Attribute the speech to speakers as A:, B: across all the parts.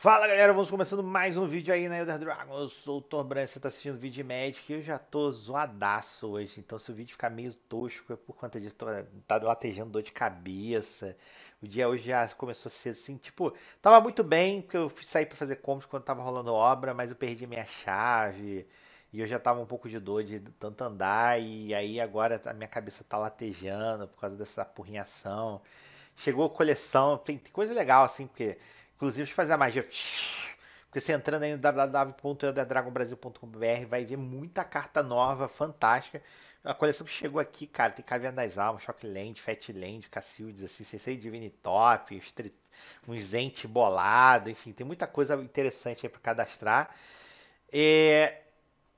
A: Fala galera, vamos começando mais um vídeo aí na né, Elder Dragon. Eu sou o Tom Branco, você tá assistindo o vídeo de Magic e eu já tô zoadaço hoje. Então, se o vídeo ficar meio tosco é por conta disso, tô, né, tá latejando dor de cabeça. O dia hoje já começou a ser assim, tipo, tava muito bem, porque eu fui sair para fazer combos quando tava rolando obra, mas eu perdi minha chave e eu já tava um pouco de dor de tanto andar. E aí agora a minha cabeça tá latejando por causa dessa porrinhação. Chegou a coleção, tem, tem coisa legal assim, porque Inclusive, deixa eu fazer a magia. Porque você entrando aí no www.elderdragonbrasil.com.br vai ver muita carta nova, fantástica. A coleção que chegou aqui, cara, tem Caverna das Almas, Shockland, Fatland, Cacildes, assim, CC Divinitop, Street, um Zente bolado, enfim, tem muita coisa interessante aí para cadastrar. É,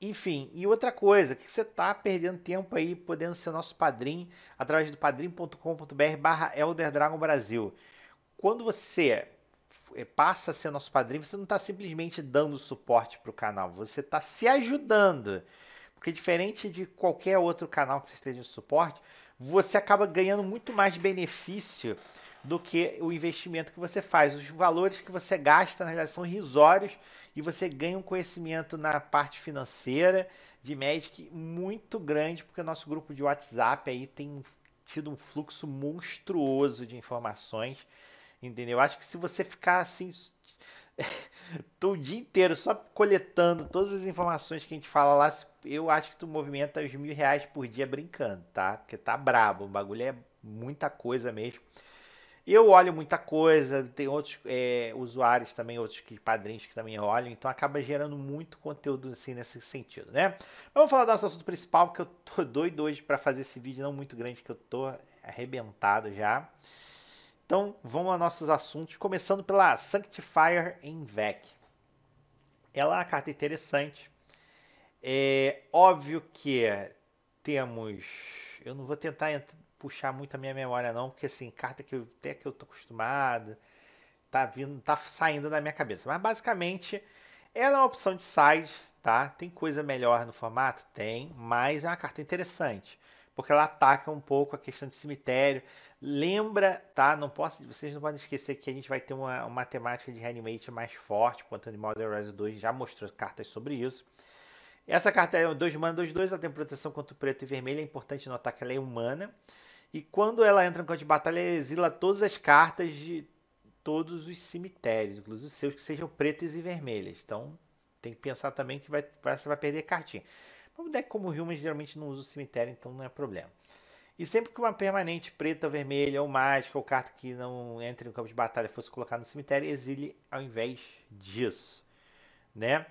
A: enfim, e outra coisa, que você tá perdendo tempo aí podendo ser nosso padrinho através do padrim.com.br barra Elder Dragon Brasil. Quando você é, passa a ser nosso padrinho, você não está simplesmente dando suporte para o canal, você está se ajudando. Porque diferente de qualquer outro canal que você esteja de suporte, você acaba ganhando muito mais benefício do que o investimento que você faz. Os valores que você gasta, na realidade, são irrisórios e você ganha um conhecimento na parte financeira de Magic muito grande, porque o nosso grupo de WhatsApp aí tem tido um fluxo monstruoso de informações Entendeu? Acho que se você ficar assim o dia inteiro só coletando todas as informações que a gente fala lá, eu acho que tu movimenta os mil reais por dia brincando, tá? Porque tá brabo, o bagulho é muita coisa mesmo. Eu olho muita coisa, tem outros é, usuários também, outros que, padrinhos que também olham, então acaba gerando muito conteúdo assim nesse sentido, né? vamos falar do nosso assunto principal, que eu tô doido hoje para fazer esse vídeo, não muito grande, que eu tô arrebentado já. Então vamos a nossos assuntos, começando pela Sanctifier VEC. Ela é uma carta interessante. É óbvio que temos. Eu não vou tentar puxar muito a minha memória, não, porque assim, carta que eu, até que eu tô acostumado, tá vindo, tá saindo da minha cabeça. Mas basicamente, ela é uma opção de side, tá? Tem coisa melhor no formato? Tem, mas é uma carta interessante porque ela ataca um pouco a questão de cemitério. Lembra, tá? Não posso, vocês não podem esquecer que a gente vai ter uma, uma temática de reanimate mais forte. O Anthony Modern Rise 2 já mostrou cartas sobre isso. Essa carta é 2 mana, 2, 2, ela tem proteção contra o preto e vermelho. É importante notar que ela é humana. E quando ela entra no campo de batalha, ela exila todas as cartas de todos os cemitérios, inclusive os seus que sejam pretas e vermelhas. Então tem que pensar também que vai, você vai perder cartinha um deck como o Human geralmente não usa o cemitério, então não é problema. E sempre que uma permanente preta, vermelha ou mágica ou carta que não entre no campo de batalha fosse colocada no cemitério, exile ao invés disso, né?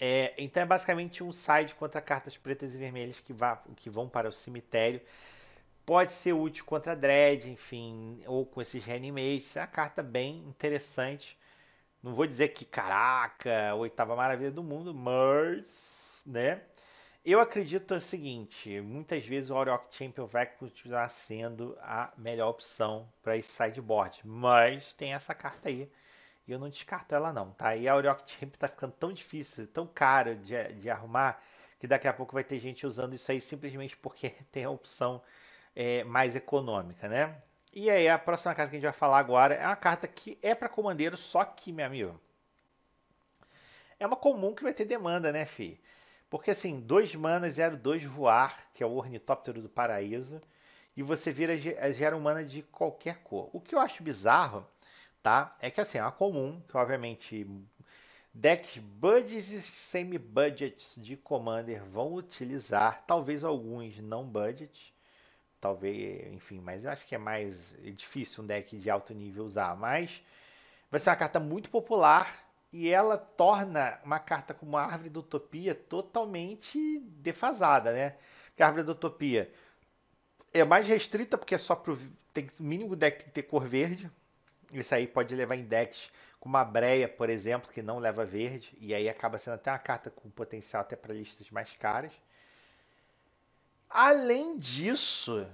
A: É, então é basicamente um side contra cartas pretas e vermelhas que, vá, que vão para o cemitério. Pode ser útil contra Dread, enfim, ou com esses reanimates. É uma carta bem interessante. Não vou dizer que, caraca, oitava maravilha do mundo, mas, né? Eu acredito o seguinte, muitas vezes o Orioc Champion vai continuar sendo a melhor opção para esse sideboard, mas tem essa carta aí e eu não descarto ela não, tá? E a Orioc Champion tá ficando tão difícil, tão caro de, de arrumar, que daqui a pouco vai ter gente usando isso aí simplesmente porque tem a opção é, mais econômica, né? E aí a próxima carta que a gente vai falar agora é uma carta que é para comandeiro, só que, meu amigo, é uma comum que vai ter demanda, né, fi? Porque assim, dois manas, 02 voar, que é o ornitóptero do paraíso, e você vira eh, gera mana de qualquer cor. O que eu acho bizarro, tá? É que assim, é uma comum, que obviamente decks budgets e semi-budgets de Commander vão utilizar, talvez alguns não budget, talvez, enfim, mas eu acho que é mais difícil um deck de alto nível usar, mas vai ser uma carta muito popular e ela torna uma carta como a Árvore da Utopia totalmente defasada, né? Porque a Árvore da Utopia é mais restrita porque é só pro tem mínimo deck tem que ter cor verde. Isso aí pode levar em decks como a Breia, por exemplo, que não leva verde, e aí acaba sendo até uma carta com potencial até para listas mais caras. Além disso,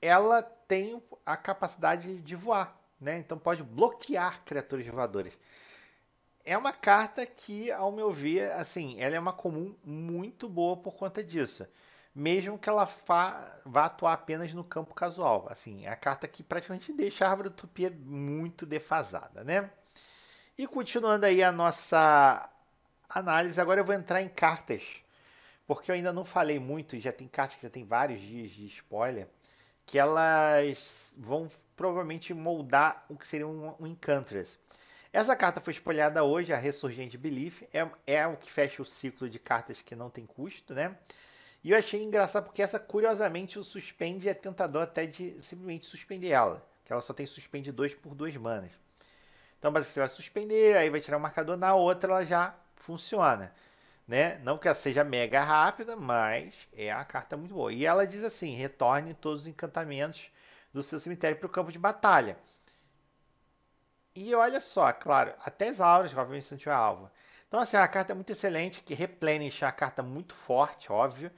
A: ela tem a capacidade de voar, né? Então pode bloquear criaturas voadoras é uma carta que, ao meu ver, assim, ela é uma comum muito boa por conta disso. Mesmo que ela vá atuar apenas no campo casual. Assim, é a carta que praticamente deixa a árvore utopia muito defasada, né? E continuando aí a nossa análise, agora eu vou entrar em cartas. Porque eu ainda não falei muito, já tem cartas que já tem vários dias de spoiler, que elas vão provavelmente moldar o que seria um, um Encantress. Essa carta foi espolhada hoje, a Ressurgente Belief. É, é o que fecha o ciclo de cartas que não tem custo, né? E eu achei engraçado porque essa, curiosamente, o suspende é tentador até de simplesmente suspender ela. Que ela só tem suspende 2 por 2 manas. Então, basicamente, você vai suspender, aí vai tirar o marcador, na outra ela já funciona. Né? Não que ela seja mega rápida, mas é a carta muito boa. E ela diz assim: retorne todos os encantamentos do seu cemitério para o campo de batalha. E olha só, claro, até as auras, obviamente, não tiver alvo. Então, assim, é a carta é muito excelente, que replenish é a carta muito forte, óbvio.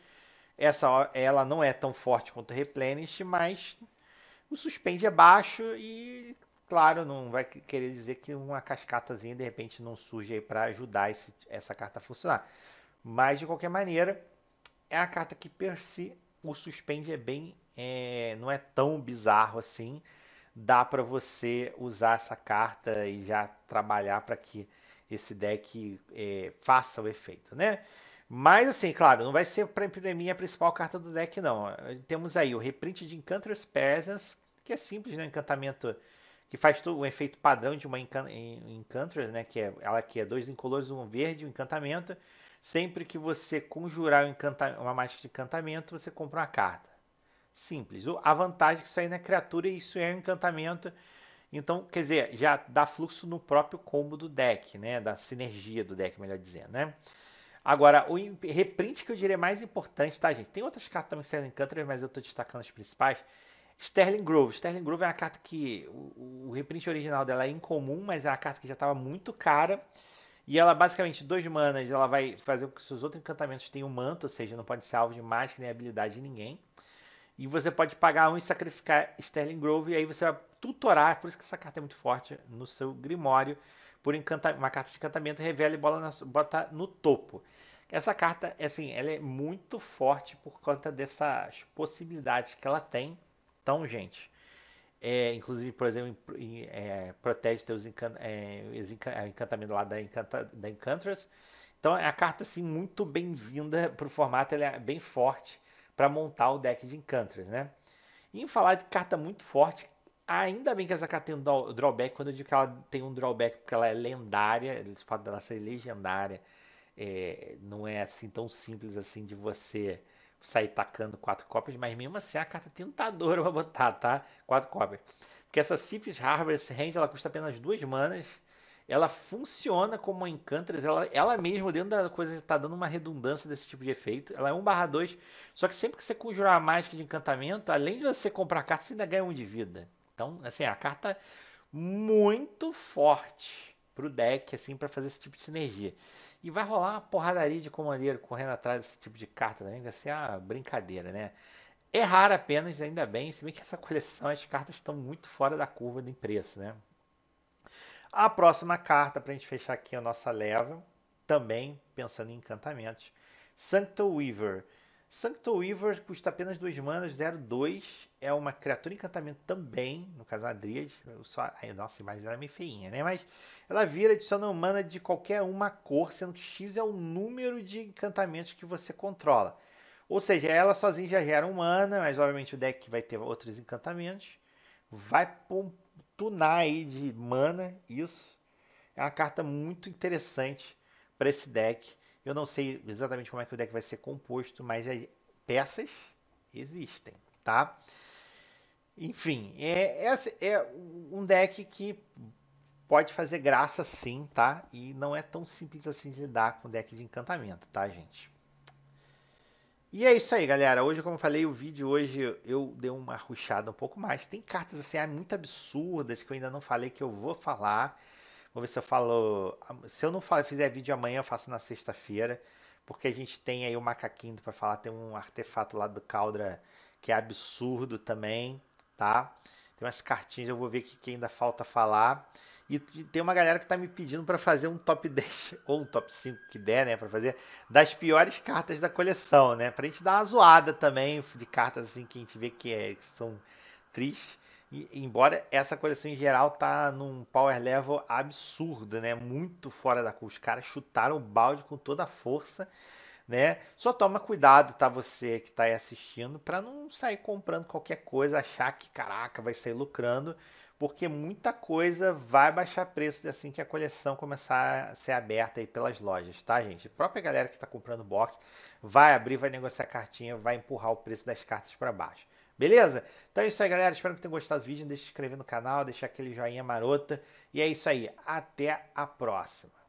A: Essa, ela não é tão forte quanto o replenish, mas o suspende é baixo e, claro, não vai querer dizer que uma cascatazinha, de repente, não surge aí para ajudar esse, essa carta a funcionar. Mas, de qualquer maneira, é a carta que, per si, o suspende é bem... É, não é tão bizarro assim dá para você usar essa carta e já trabalhar para que esse deck é, faça o efeito, né? Mas assim, claro, não vai ser para mim a principal carta do deck, não. Temos aí o reprint de Encantress Presence, que é simples, né? Encantamento que faz o efeito padrão de uma Encan Encantress, né? Que é ela que é dois incolores, um verde, um encantamento. Sempre que você conjurar um uma mágica de encantamento, você compra uma carta simples. A vantagem é que isso aí não é criatura e isso é um encantamento. Então, quer dizer, já dá fluxo no próprio combo do deck, né? Da sinergia do deck, melhor dizendo, né? Agora, o reprint que eu diria mais importante, tá, gente? Tem outras cartas também que saem em mas eu tô destacando as principais. Sterling Grove. Sterling Grove é uma carta que o, o reprint original dela é incomum, mas é uma carta que já estava muito cara. E ela, basicamente, dois manas, ela vai fazer com que seus outros encantamentos tenham um manto, ou seja, não pode ser alvo de mágica nem habilidade de ninguém. E você pode pagar um e sacrificar Sterling Grove, e aí você vai tutorar. Por isso que essa carta é muito forte no seu Grimório. Por uma carta de encantamento, revela e bola na, bota no topo. Essa carta, assim, ela é muito forte por conta dessas possibilidades que ela tem. Então, gente, é, inclusive, por exemplo, em, é, protege teus encan é, é, encantamento lá da, encanta da Encantress. Então, é a carta, assim, muito bem-vinda para o formato, ela é bem forte para montar o deck de encantres, né? E em falar de carta muito forte, ainda bem que essa carta tem um drawback, quando eu digo que ela tem um drawback porque ela é lendária, o fato dela ser legendária é, não é assim tão simples assim de você sair tacando quatro cópias, mas mesmo assim a carta é tentadora para botar, tá? Quatro cópias. Porque essa Sifis Harvest Range, ela custa apenas duas manas, ela funciona como uma Encantress, ela, ela mesma, dentro da coisa, está dando uma redundância desse tipo de efeito. Ela é 1 barra 2, só que sempre que você conjurar a mágica de encantamento, além de você comprar carta, você ainda ganha 1 de vida. Então, assim, a carta muito forte pro deck, assim, para fazer esse tipo de sinergia. E vai rolar uma porradaria de comandeiro correndo atrás desse tipo de carta também, vai assim, ser é uma brincadeira, né? é raro apenas, ainda bem, se bem que essa coleção, as cartas estão muito fora da curva de preço, né? A próxima carta, para a gente fechar aqui a nossa leva, também pensando em encantamentos, Sancto Weaver. Sancto Weaver custa apenas 2 manas, 02. É uma criatura encantamento também, no caso a Dríade. Só... nossa, a imagem dela é meio feinha, né? Mas ela vira adiciona uma mana de qualquer uma cor, sendo que X é o número de encantamentos que você controla. Ou seja, ela sozinha já gera uma mana, mas obviamente o deck vai ter outros encantamentos. Vai Tunai de mana, isso. É uma carta muito interessante para esse deck. Eu não sei exatamente como é que o deck vai ser composto, mas peças existem, tá? Enfim, é, é, assim, é um deck que pode fazer graça sim, tá? E não é tão simples assim de lidar com deck de encantamento, tá, gente? E é isso aí, galera. Hoje, como eu falei, o vídeo hoje eu dei uma ruchada um pouco mais. Tem cartas assim muito absurdas que eu ainda não falei que eu vou falar. Vou ver se eu falo. Se eu não fizer vídeo amanhã, eu faço na sexta-feira. Porque a gente tem aí o macaquinho para falar. Tem um artefato lá do Caldra que é absurdo também, tá? Tem umas cartinhas, eu vou ver o que ainda falta falar. E tem uma galera que tá me pedindo para fazer um top 10 ou um top 5 que der, né, para fazer das piores cartas da coleção, né? Pra gente dar uma zoada também de cartas assim que a gente vê que, é, que são tristes. E, embora essa coleção em geral tá num power level absurdo, né? Muito fora da curva. Os caras chutaram o balde com toda a força, né? Só toma cuidado, tá você que tá aí assistindo, para não sair comprando qualquer coisa, achar que caraca, vai sair lucrando porque muita coisa vai baixar preço assim que a coleção começar a ser aberta aí pelas lojas, tá, gente? A própria galera que está comprando box vai abrir, vai negociar cartinha, vai empurrar o preço das cartas para baixo. Beleza? Então é isso aí, galera. Espero que tenham gostado do vídeo. Deixa se inscrever no canal, deixa aquele joinha marota. E é isso aí. Até a próxima.